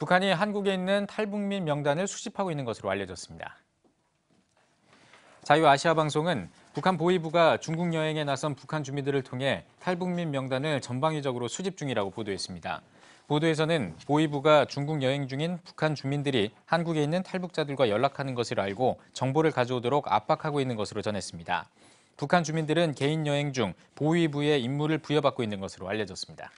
북한이 한국에 있는 탈북민 명단을 수집하고 있는 것으로 알려졌습니다. 자유아시아 방송은 북한 보위부가 중국 여행에 나선 북한 주민들을 통해 탈북민 명단을 전방위적으로 수집 중이라고 보도했습니다. 보도에서는 보위부가 중국 여행 중인 북한 주민들이 한국에 있는 탈북자들과 연락하는 것을 알고 정보를 가져오도록 압박하고 있는 것으로 전했습니다. 북한 주민들은 개인 여행 중 보위부의 임무를 부여받고 있는 것으로 알려졌습니다.